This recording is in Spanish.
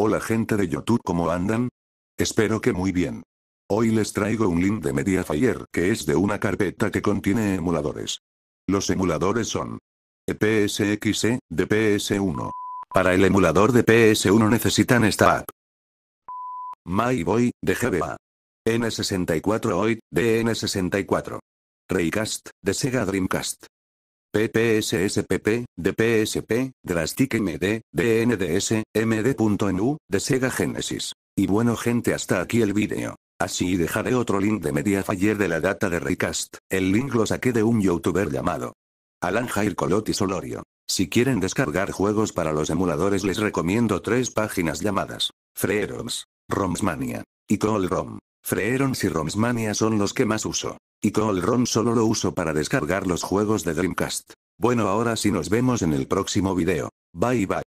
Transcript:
Hola gente de YouTube, ¿cómo andan? Espero que muy bien. Hoy les traigo un link de Mediafire que es de una carpeta que contiene emuladores. Los emuladores son EPSXE, de PS1. E, Para el emulador de PS1 necesitan esta app. MyBoy, de GBA. N64 OID, de N64. Raycast, de Sega Dreamcast. PPSSPP, DPSP, Drastic MD, DNDS, de Sega Genesis. Y bueno gente hasta aquí el vídeo. Así dejaré otro link de Mediafire de la data de Recast, el link lo saqué de un youtuber llamado Alan Jair Colotti Solorio. Si quieren descargar juegos para los emuladores les recomiendo tres páginas llamadas Freeroms, Romsmania y Call Rom. Freerons y Romsmania son los que más uso. Y el ron solo lo uso para descargar los juegos de Dreamcast. Bueno ahora sí nos vemos en el próximo video. Bye bye.